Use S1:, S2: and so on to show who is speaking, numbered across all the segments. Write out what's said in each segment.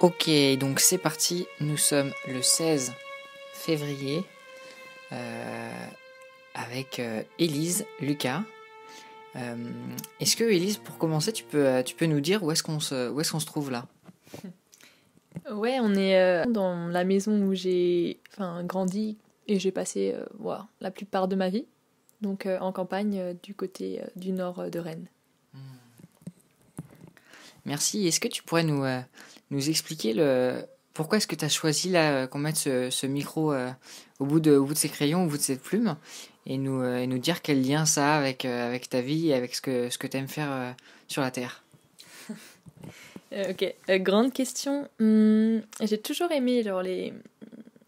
S1: Ok, donc c'est parti, nous sommes le 16 février euh, avec Elise, euh, Élise, Lucas. Euh, est-ce que Élise, pour commencer, tu peux, tu peux nous dire où est-ce qu'on se, où est-ce qu'on se trouve là
S2: Ouais, on est dans la maison où j'ai enfin, grandi et j'ai passé la plupart de ma vie, donc en campagne du côté du nord de Rennes.
S1: Merci. Est-ce que tu pourrais nous, euh, expliquer pourquoi est-ce que tu as choisi là euh, qu'on mette ce, micro euh, au, bout de, ces crayons, au bout de cette plume, et nous, dire quel lien ça a avec, ta vie et avec ce que, ce tu aimes faire sur la Terre Ok, grande question. Hmm, j'ai toujours aimé les,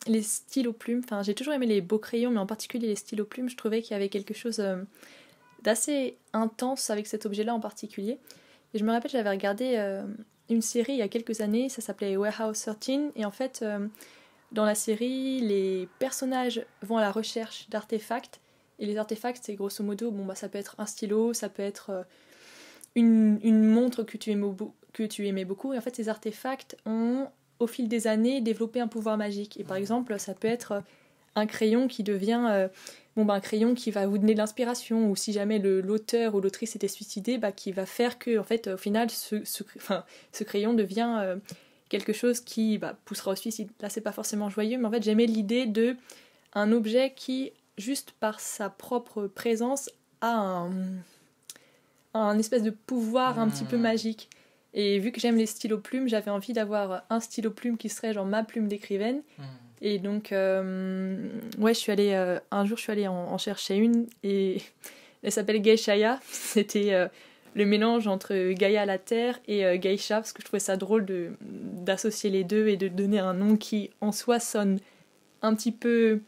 S1: les
S2: stylos plumes, enfin j'ai toujours aimé les beaux crayons, mais en particulier les stylos plumes, je trouvais qu'il y avait quelque chose d'assez intense avec cet objet-là en particulier. Et je me rappelle, j'avais regardé euh, une série il y a quelques années, ça s'appelait Warehouse 13, et en fait, euh, dans la série, les personnages vont à la recherche d'artefacts, et les artefacts, c'est grosso modo, bon, bah, ça peut être un stylo, ça peut être euh, une, une, montre que tu, aimais, que tu aimais beaucoup, et en fait, ces artefacts ont, au fil des années, développé un pouvoir magique. Et par exemple, ça peut être un crayon qui devient euh, bon, bah, un crayon qui va vous donner de l'inspiration, ou si jamais l'auteur ou l'autrice était suicidé bah, qui va faire que, en fait, au final, ce, ce, crayon devient euh, quelque chose qui bah, poussera au suicide. Là, c'est pas forcément joyeux, mais en fait, j'aimais l'idée de un objet qui, juste par sa propre présence, a un, espèce de pouvoir un petit peu hmm. magique. Et vu que j'aime les stylos plumes, j'avais envie d'avoir un stylo plume qui serait genre ma plume d'écrivaine, hmm. Et donc, euh, ouais, je suis allée, euh, un jour, je suis allée en, chercher une et elle s'appelle Geishaya. C'était euh, le mélange entre Gaïa la terre et Geisha, parce que je trouvais ça drôle de, d'associer les deux et de donner un nom qui, en soi, sonne un petit peu,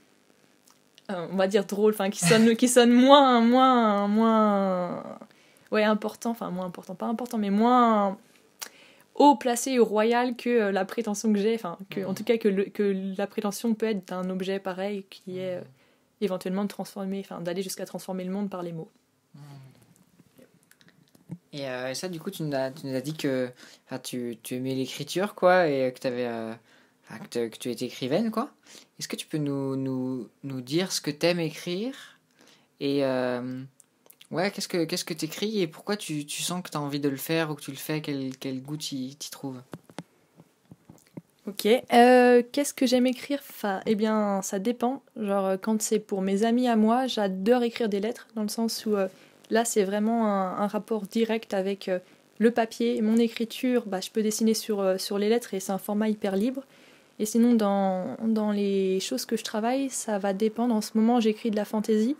S2: on va dire drôle, enfin, qui sonne, qui sonne moins, moins, moins, ouais, important, enfin, moins important, pas important, mais moins haut placé au royal que euh, la prétention que j'ai, enfin, que, en tout cas que, que, la prétention peut être d'un objet pareil qui est euh, éventuellement éventuellement transformer enfin, d'aller jusqu'à transformer le monde par les mots.
S1: Euh, et ça, du coup, tu nous as, dit que tu, tu aimais l'écriture, quoi, et que, avais, que, tu étais écrivaine, quoi. Est-ce que tu peux nous, nous, nous dire ce que t'aimes écrire et Ouais, qu'est-ce que qu'est-ce que t'écris et pourquoi tu, sens que tu as envie de le faire ou que tu le fais Quel, quel goût t'y trouves
S2: Ok. Euh, qu'est-ce que j'aime écrire enfin, Eh bien, ça dépend. Genre, euh, quand c'est pour mes amis à moi, j'adore écrire des lettres, dans le sens où euh, là, c'est vraiment un, rapport direct avec le papier. Mon écriture, bah, je peux dessiner sur, sur les lettres et c'est un format hyper libre. Et sinon, dans, dans les choses que je travaille, ça va dépendre. En ce moment, j'écris de la fantaisie.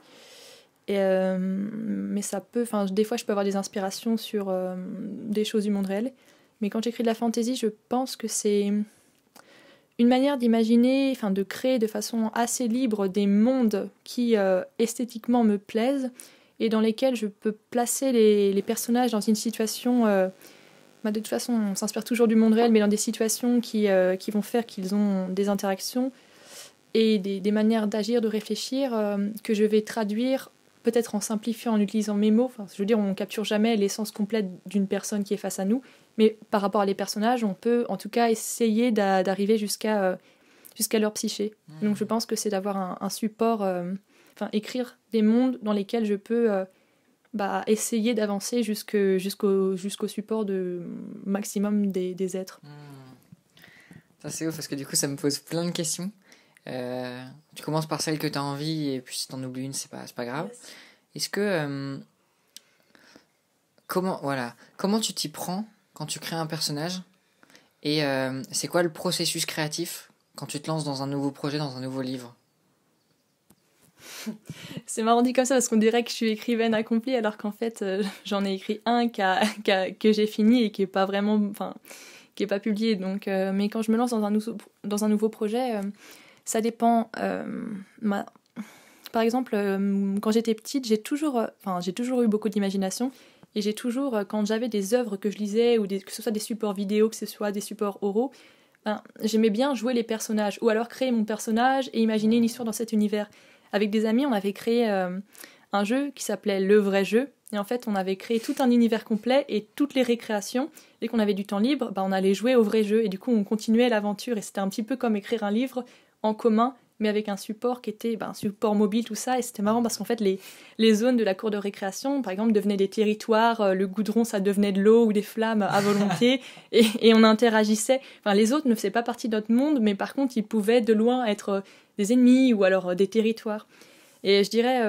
S2: Euh, mais ça peut, enfin, des fois, je peux avoir des inspirations sur euh, des choses du monde réel. Mais quand j'écris de la fantaisie, je pense que c'est une manière d'imaginer, enfin, de créer de façon assez libre des mondes qui euh, esthétiquement me plaisent et dans lesquels je peux placer les, personnages dans une situation. Bah, de toute façon, on s'inspire toujours du monde réel, mais dans des situations qui, qui vont faire qu'ils ont des interactions et des, des manières d'agir, de réfléchir, que je vais traduire peut-être en simplifiant, en utilisant mes mots. Enfin, je veux dire, on ne capture jamais l'essence complète d'une personne qui est face à nous, mais par rapport à les personnages, on peut en tout cas essayer d'arriver jusqu'à euh, jusqu'à leur psyché. Mmh. Donc je pense que c'est d'avoir un, support, euh, enfin écrire des mondes dans lesquels je peux euh, bah, essayer d'avancer jusqu'au jusqu'au support de maximum des, des êtres. Mmh.
S1: Ça c'est ouf parce que du coup ça me pose plein de questions. Euh, tu commences par celle que tu as envie et puis si en oublies une, c'est pas, pas grave. Est-ce que. Euh, comment, voilà, comment tu t'y prends quand tu crées un personnage Et euh, c'est quoi le processus créatif quand tu te lances dans un nouveau projet, dans un nouveau livre
S2: c'est marrant dit comme ça parce qu'on dirait que je suis écrivaine accomplie alors qu'en fait j'en ai écrit un que j'ai fini et qui est pas vraiment enfin qui est pas publié donc mais quand je me lance dans un, dans un nouveau projet ça dépend. Euh, par exemple, euh, quand j'étais petite, j'ai toujours, euh, enfin, j'ai toujours eu beaucoup d'imagination. Et j'ai toujours, quand j'avais des œuvres que je lisais, ou que ce soit des supports vidéo, que ce soit des supports oraux, ben, j'aimais bien jouer les personnages, ou alors créer mon personnage et imaginer une histoire dans cet univers. Avec des amis, on avait créé un jeu qui s'appelait Le vrai jeu. Et en fait, on avait créé tout un univers complet et toutes les récréations. Dès qu'on avait du temps libre, ben, on allait jouer au vrai jeu. Et du coup, on continuait l'aventure. Et c'était un petit peu comme écrire un livre en commun, mais avec un support qui était ben, un support mobile, tout ça. Et c'était marrant parce qu'en fait, les, zones de la cour de récréation, par exemple, devenaient des territoires. Euh, le goudron, ça devenait de l'eau ou des flammes à volonté. et, on interagissait. Enfin, les autres ne faisaient pas partie de notre monde, mais par contre, ils pouvaient de loin être euh, des ennemis ou alors euh, des territoires. Et je dirais,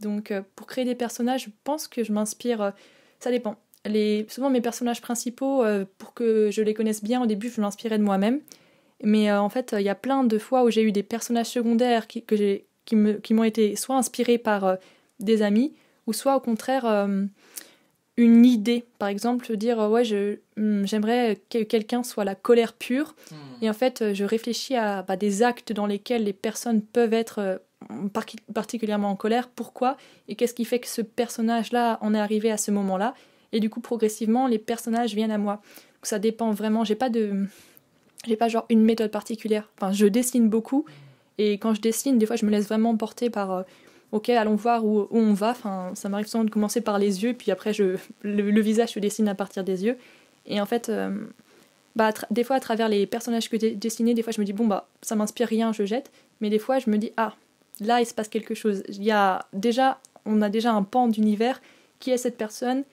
S2: donc, pour créer des personnages, je pense que je m'inspire. ça dépend. Les, souvent, mes personnages principaux, pour que je les connaisse bien au début, je m'inspirais de moi-même. Mais euh, en fait, il y a plein de fois où j'ai eu des personnages secondaires qui, que j'ai, qui, me, qui m'ont été soit inspirés par euh, des amis, ou soit au contraire euh, une idée. Par exemple, dire ouais, je, hmm, j'aimerais que quelqu'un soit la colère pure. Hmm. Et en fait, je réfléchis à bah, des actes dans lesquels les personnes peuvent être particulièrement en colère. Pourquoi Et qu'est-ce qui fait que ce personnage-là en est arrivé à ce moment-là Et du coup, progressivement, les personnages viennent à moi. ça dépend vraiment. J'ai pas de j'ai pas genre une méthode particulière. Enfin, je dessine beaucoup et quand je dessine, des fois, je me laisse vraiment porter par euh, OK, allons voir où, on va. Enfin, ça m'arrive souvent de commencer par les yeux, puis après, je, le, visage se dessine à partir des yeux. Et en fait, euh, bah, des fois, à travers les personnages que j'ai dessinés, des fois, je me dis bon bah ça m'inspire rien, je jette. Mais des fois, je me dis ah là, il se passe quelque chose. Il y a déjà, on a déjà un pan d'univers qui est cette personne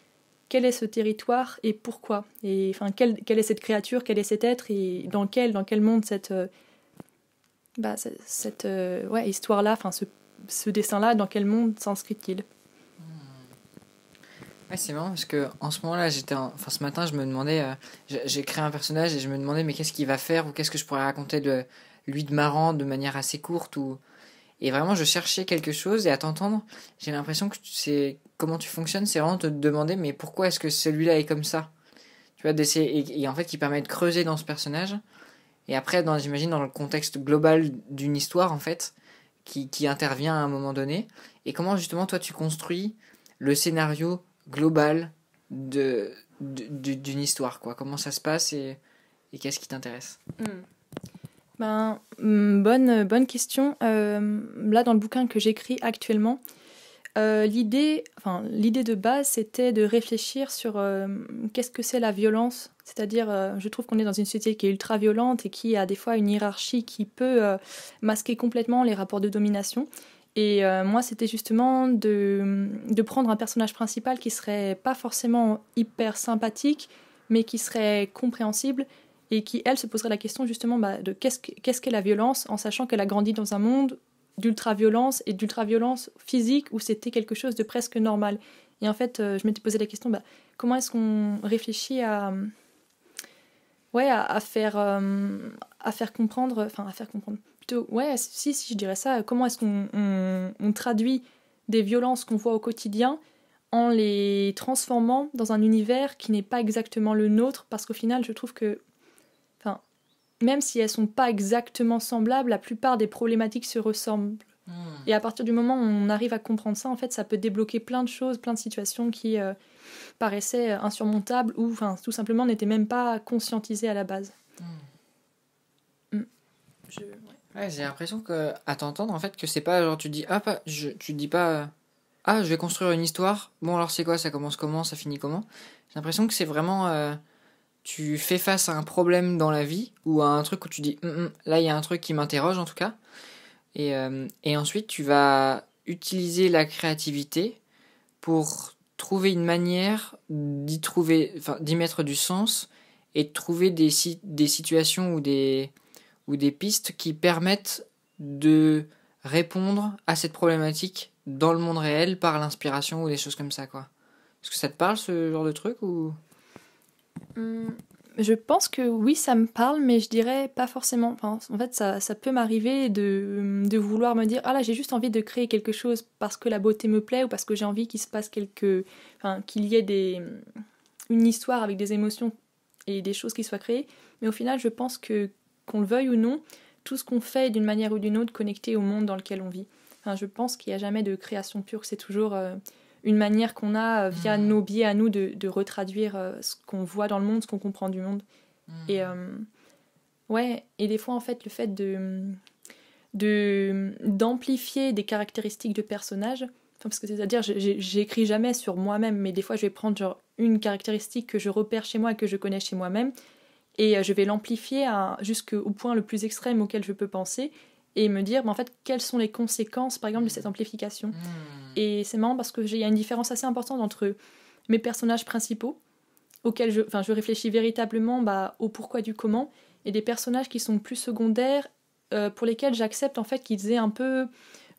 S2: quel est ce territoire et pourquoi Et enfin, quelle, est cette créature, quel est cet être et dans quel, dans quel monde cette, euh, bah, cette, euh, ouais, histoire-là, ce, dessin-là, dans quel monde s'inscrit-il hmm.
S1: Ouais, c'est marrant parce que en ce moment-là, j'étais, en... enfin ce matin, je me demandais, euh, j'ai créé un personnage et je me demandais mais qu'est-ce qu'il va faire ou qu'est-ce que je pourrais raconter de lui de marrant de manière assez courte ou et vraiment, je cherchais quelque chose et à t'entendre, j'ai l'impression que c'est comment tu fonctionnes, c'est vraiment te demander mais pourquoi est-ce que celui-là est comme ça Tu vois, d'essayer et, en fait qui permet de creuser dans ce personnage. Et après, dans j'imagine dans le contexte global d'une histoire en fait qui, intervient à un moment donné. Et comment justement toi tu construis le scénario global de d'une histoire quoi Comment ça se passe et, qu'est-ce qui t'intéresse
S2: mmh. Ben, hmm, bonne, bonne question. Euh, là, dans le bouquin que j'écris actuellement, euh, l'idée, enfin, l'idée de base, c'était de réfléchir sur euh, qu'est-ce que c'est la violence. C'est-à-dire, je trouve qu'on est dans une société qui est ultra violente et qui a des fois une hiérarchie qui peut masquer complètement les rapports de domination. Et moi, c'était justement de, de, prendre un personnage principal qui serait pas forcément hyper sympathique, mais qui serait compréhensible et qui, elle, se poserait la question justement bah, de qu'est-ce qu'est la violence, en sachant qu'elle a grandi dans un monde d'ultra-violence et d'ultra-violence physique où c'était quelque chose de presque normal. Et en fait, euh, je m'étais posé la question, bah, comment est-ce qu'on réfléchit à, euh, ouais, à, faire, euh, à faire comprendre, enfin à faire comprendre, plutôt, ouais, si, si, je dirais ça, comment est-ce qu'on traduit des violences qu'on voit au quotidien en les transformant dans un univers qui n'est pas exactement le nôtre, parce qu'au final, je trouve que même si elles sont pas exactement semblables, la plupart des problématiques se ressemblent. Hmm. Et à partir du moment où on arrive à comprendre ça, en fait, ça peut débloquer plein de choses, plein de situations qui euh, paraissaient insurmontables ou enfin, tout simplement n'étaient même pas conscientisées à la base. Hmm.
S1: Hmm. j'ai l'impression que à t'entendre en fait que c'est pas genre tu dis ah je tu dis pas ah je vais construire une histoire bon alors c'est quoi ça commence comment ça finit comment j'ai l'impression que c'est vraiment euh, tu fais face à un problème dans la vie ou à un truc où tu dis hum, hum, là il y a un truc qui m'interroge en tout cas et, euh, et, ensuite tu vas utiliser la créativité pour trouver une manière d'y trouver enfin, d'y mettre du sens et de trouver des, des situations ou des ou des pistes qui permettent de répondre à cette problématique dans le monde réel par l'inspiration ou des choses comme ça quoi est-ce que ça te parle ce genre de truc ou Hmm,
S2: je pense que oui, ça me parle, mais je dirais pas forcément. Enfin, en fait, ça, ça peut m'arriver de, de, vouloir me dire Ah là, j'ai juste envie de créer quelque chose parce que la beauté me plaît ou parce que j'ai envie qu'il se passe quelque. Enfin, qu'il y ait des, une histoire avec des émotions et des choses qui soient créées. Mais au final, je pense que, qu'on le veuille ou non, tout ce qu'on fait d'une manière ou d'une autre connecté au monde dans lequel on vit. Enfin, je pense qu'il n'y a jamais de création pure, c'est toujours. Euh, une manière qu'on a euh, via mm. nos biais à nous de, de retraduire euh, ce qu'on voit dans le monde, ce qu'on comprend du monde. Mm. Et euh, ouais, et des fois en fait le fait de d'amplifier des caractéristiques de personnages Enfin, parce que c'est-à-dire, j'écris jamais sur moi-même, mais des fois, je vais prendre une caractéristique que je repère chez moi, que je connais chez moi-même, et je vais l'amplifier jusqu'au point le plus extrême auquel je peux penser, et me dire, bah, en fait, quelles sont les conséquences, par exemple, de cette amplification. Hmm. Et c'est marrant parce qu'il y a une différence assez importante entre mes personnages principaux, auxquels je, je réfléchis véritablement bah, au pourquoi du comment, et des personnages qui sont plus secondaires, euh, pour lesquels j'accepte en fait qu'ils aient un peu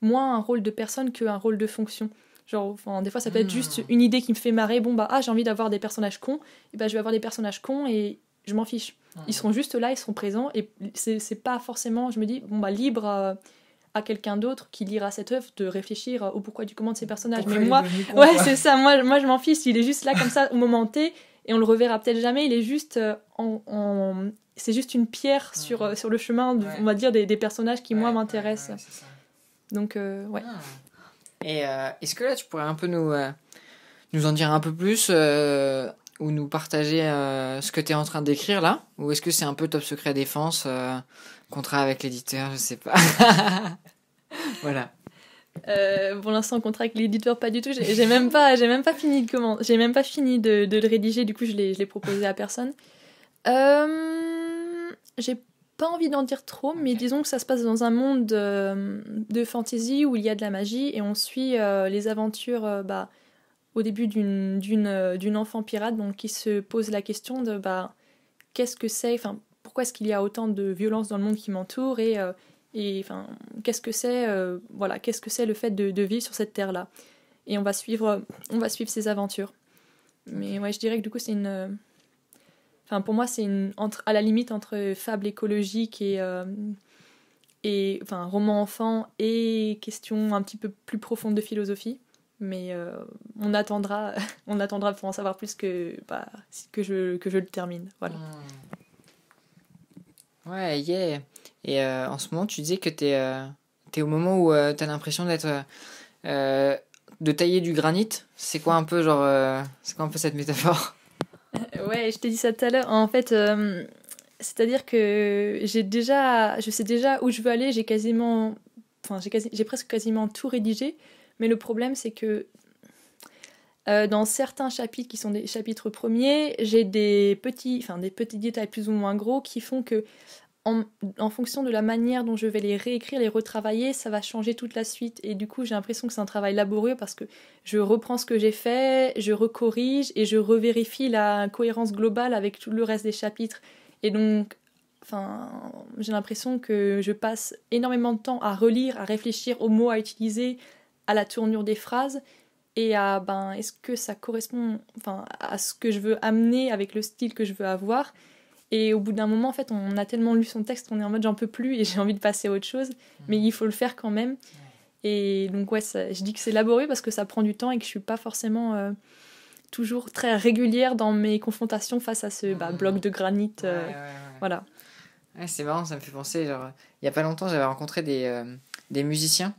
S2: moins un rôle de personne qu'un rôle de fonction. Genre, enfin, des fois, ça peut être hmm. juste une idée qui me fait marrer. Bon, bah, ah, j'ai envie d'avoir des personnages cons. Et bah, je vais avoir des personnages cons et je m'en fiche. Ils seront juste là, ils seront présents, et c'est pas forcément, je me dis, bon bah libre euh, à, quelqu'un d'autre qui lira cette œuvre de réfléchir euh, au pourquoi du comment de ces personnages. Mais moi, ouais, c'est ça, moi, moi je m'en fiche, il est juste là comme ça au moment T, et on le reverra peut-être jamais, il est juste euh, en, c'est juste une pierre sur, sur le chemin, de, on va dire, des, personnages qui, moi, m'intéressent.
S1: Donc, ouais. Ah. Et est-ce que là, tu pourrais un peu nous, nous en dire un peu plus ou nous partager euh, ce que tu es en train d'écrire là Ou est-ce que c'est un peu top secret défense, euh, contrat avec l'éditeur, je sais pas. voilà.
S2: Euh, pour l'instant, contrat avec l'éditeur, pas du tout. J'ai même pas, j'ai même pas fini de comment, j'ai même pas fini de, de, le rédiger. Du coup, je l'ai, l'ai proposé à personne. j'ai pas envie d'en dire trop, mais disons que ça se passe dans un monde de, fantasy où il y a de la magie et on suit les aventures, bah, au début euh, d'une enfant pirate donc, qui se pose la question de bah, qu'est-ce que c'est, enfin, pourquoi est-ce qu'il y a autant de violence dans le monde qui m'entoure et, euh, et enfin, qu'est-ce que c'est euh, voilà, qu'est-ce que c'est le fait de, vivre sur cette terre-là. Et on va suivre on va suivre ses aventures. Mais ouais, je dirais que du coup, c'est une. Enfin, pour moi, c'est une à la limite entre fable écologique et et enfin roman enfant et question un petit peu plus profonde de philosophie mais euh, on attendra on attendra pour en savoir plus que bah, que je que je le termine voilà
S1: hmm. ouais yeah et euh, en ce moment tu disais que t'es euh, es au moment où tu t'as l'impression d'être de tailler du granit c'est quoi un peu genre c'est quoi un cette métaphore
S2: ouais je t'ai dit ça tout à l'heure en fait c'est à dire que j'ai déjà je sais déjà où je veux aller j'ai quasiment enfin j'ai quasi, presque quasiment tout rédigé mais le problème, c'est que euh, dans certains chapitres qui sont des chapitres premiers, j'ai des petits, enfin des petits détails plus ou moins gros qui font que en, en, fonction de la manière dont je vais les réécrire, les retravailler, ça va changer toute la suite. Et du coup, j'ai l'impression que c'est un travail laborieux parce que je reprends ce que j'ai fait, je recorrige et je revérifie la cohérence globale avec tout le reste des chapitres. Et donc, enfin, j'ai l'impression que je passe énormément de temps à relire, à réfléchir aux mots à utiliser, à la tournure des phrases et à ben est-ce que ça correspond enfin à ce que je veux amener avec le style que je veux avoir et au bout d'un moment en fait on a tellement lu son texte qu'on est en mode j'en peux plus et j'ai envie de passer à autre chose mmh. mais il faut le faire quand même et donc ouais je dis que c'est laborieux parce que ça prend du temps et que je suis pas forcément euh, toujours très régulière dans mes confrontations face à ce bah, mmh. bloc de
S1: granit euh, voilà c'est marrant ça me fait penser genre il y a pas longtemps j'avais rencontré des euh, musiciens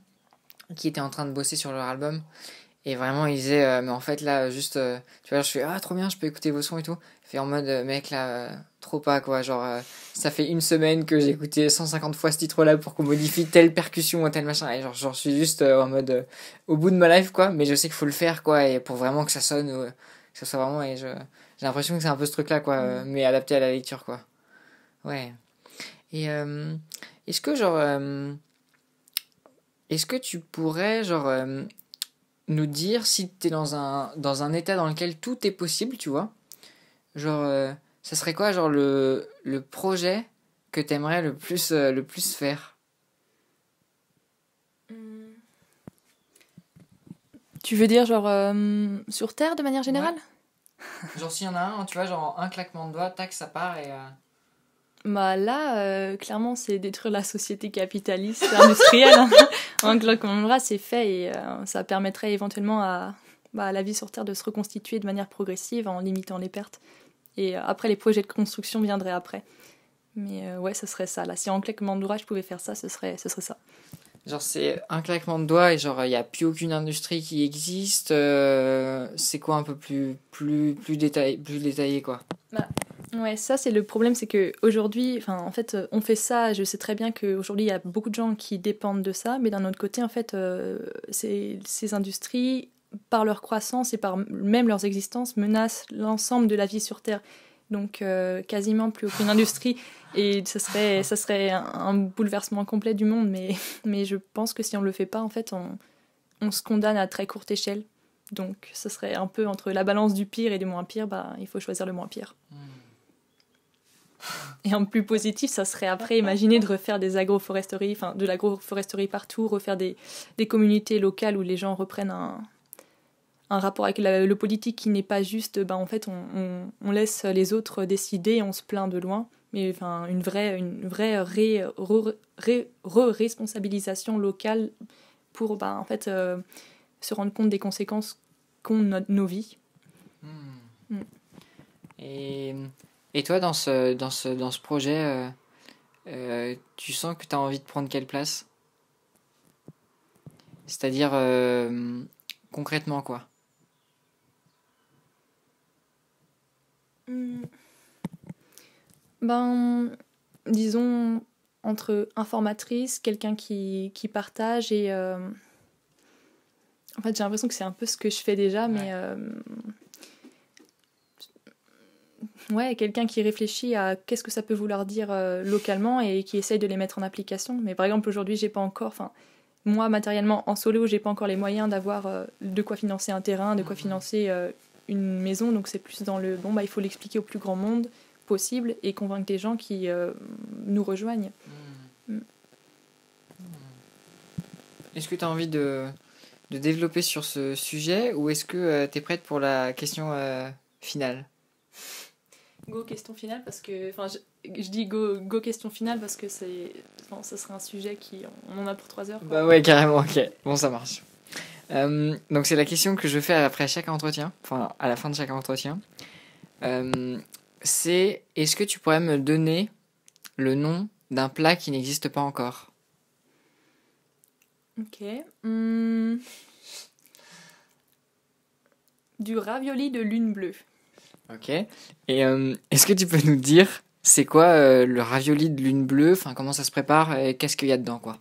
S1: qui étaient en train de bosser sur leur album. Et vraiment, ils disaient, euh, mais en fait, là, juste, euh, tu vois, je suis... ah, trop bien, je peux écouter vos sons et tout. Fait en mode, euh, mec, là, trop pas, quoi. Genre, ça fait une semaine que j'ai écouté 150 fois ce titre-là pour qu'on modifie telle percussion ou tel machin. Et genre, je suis juste en mode, au bout de ma life, quoi. Mais je sais qu'il faut le faire, quoi. Et pour vraiment que ça sonne, ou, que ça soit vraiment. Et je, j'ai l'impression que c'est un peu ce truc-là, quoi. Mm. mais adapté à la lecture, quoi. Ouais. Et est-ce que, genre est-ce que tu pourrais, genre, euh, nous dire si tu es dans un, dans un état dans lequel tout est possible, tu vois Genre, euh, ça serait quoi, genre, le, projet que tu aimerais le plus, euh, le plus faire hmm. Tu veux dire, genre,
S2: sur Terre de manière générale
S1: Genre, s'il y en a un, tu vois, genre, un claquement de doigts, tac, ça part et.
S2: Bah, là, euh, clairement, c'est détruire la société capitaliste industrielle. Hein. En Un bras, c'est fait et euh, ça permettrait éventuellement à, bah, la vie sur Terre de se reconstituer de manière progressive en limitant les pertes. Et euh, après, les projets de construction viendraient après. Mais ouais, ce serait ça. Là, si en claquement de doigts, je pouvais faire ça, ce serait, ce serait ça.
S1: Genre, c'est un claquement de doigts et genre, il n'y a plus aucune industrie qui existe. c'est quoi un peu plus, plus, plus, détaillé, plus détaillé, quoi
S2: bah, Ouais, ça c'est le problème, c'est que aujourd'hui, enfin en fait, euh, on fait ça. Je sais très bien qu'aujourd'hui il y a beaucoup de gens qui dépendent de ça, mais d'un autre côté, en fait, euh, ces, industries, par leur croissance et par même leur existence, menacent l'ensemble de la vie sur Terre. Donc euh, quasiment plus aucune industrie et ça serait ça serait un, bouleversement complet du monde. Mais mais je pense que si on le fait pas, en fait, on, se condamne à très courte échelle. Donc, ce serait un peu entre la balance du pire et du moins pire, bah, il faut choisir le moins pire. Mm. Et en plus positif, ça serait après imaginer de refaire des agroforesteries, enfin de l'agroforesterie partout, refaire des, des, communautés locales où les gens reprennent un, un rapport avec le politique qui n'est pas juste, Ben en fait on, on, on, laisse les autres décider, on se plaint de loin, mais enfin une vraie, une vraie re, responsabilisation locale pour bah, en fait euh, se rendre compte des conséquences qu'ont nos vies. Hmm. Hmm.
S1: Et et toi, dans ce, dans dans ce projet, euh, euh, tu sens que tu as envie de prendre quelle place C'est-à-dire euh, concrètement quoi hmm.
S2: Ben, disons, entre informatrice, quelqu'un qui, partage et... En fait, j'ai l'impression que c'est un peu ce que je fais déjà, mais Ouais, quelqu'un qui réfléchit à qu'est-ce que ça peut vouloir dire euh, localement et qui essaye de les mettre en application. Mais par exemple, aujourd'hui, j'ai pas encore, enfin, moi matériellement en solo, j'ai pas encore les moyens d'avoir euh, de quoi financer un terrain, de quoi mhm. financer euh, une maison. Donc c'est plus dans le bon, bah il faut l'expliquer au plus grand monde possible et convaincre des gens qui nous rejoignent. Hmm. Hmm. Hmm.
S1: Est-ce que tu as envie de, de, développer sur ce sujet ou est-ce que tu es prête pour la question finale
S2: Go question finale parce que enfin je, dis go, go question finale parce que c'est enfin, ça serait un sujet qui on en a pour 3 heures. Bah ouais
S1: carrément ok bon ça marche. Euh, donc c'est la question que je fais après chaque entretien enfin à la fin de chaque entretien. Euh, c'est est-ce que tu pourrais me donner le nom d'un plat qui n'existe pas encore.
S2: Ok. Hmm. Du ravioli de lune bleue.
S1: Ok. Et euh, est-ce que tu peux nous dire c'est quoi euh, le ravioli de lune bleue Enfin, comment ça se prépare et qu'est-ce qu'il y a dedans, quoi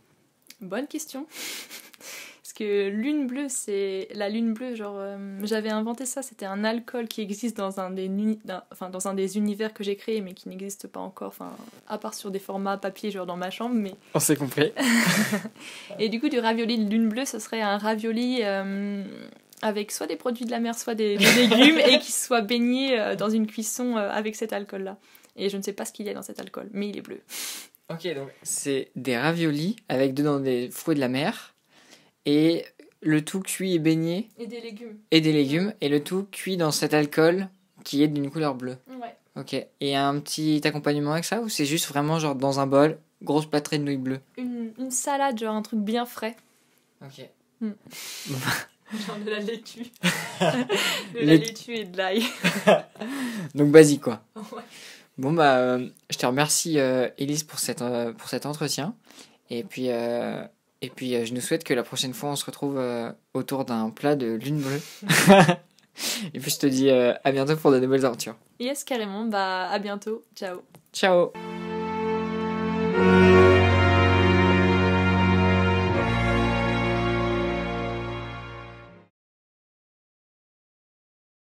S2: Bonne question. Parce que lune bleue, c'est la lune bleue. Genre, euh, j'avais inventé ça. C'était un alcool qui existe dans un des, enfin, dans un des univers que j'ai créé, mais qui n'existe pas encore. Enfin, à part sur des formats papier, genre dans ma chambre. Mais on s'est compris. et du coup, du ravioli de lune bleue, ce serait un ravioli avec soit des produits de la mer, soit des, légumes, et qui soient baigné euh, dans une cuisson euh, avec cet alcool-là. Et je ne sais pas ce qu'il y a dans cet alcool, mais il est bleu.
S1: Ok, donc c'est des raviolis avec dedans des fruits de la mer, et le tout cuit et baigné. Et des légumes. Et des légumes, et le tout cuit dans cet alcool qui est d'une couleur bleue. Ouais. Ok, et un petit accompagnement avec ça, ou c'est juste vraiment genre dans un bol, grosse plâtrée de nouilles bleues
S2: une, salade, genre un truc bien frais.
S1: Ok. Hmm.
S2: Genre de la laitue. de la laitue et de l'ail. Donc basique quoi.
S1: Bon bah euh, je te remercie euh, Elise pour, euh, pour cet entretien. Et puis, et puis je nous souhaite que la prochaine fois on se retrouve autour d'un plat de lune bleue. et puis je te dis à bientôt pour de nouvelles aventures.
S2: Yes carrément, bah à bientôt. Ciao.
S1: Ciao.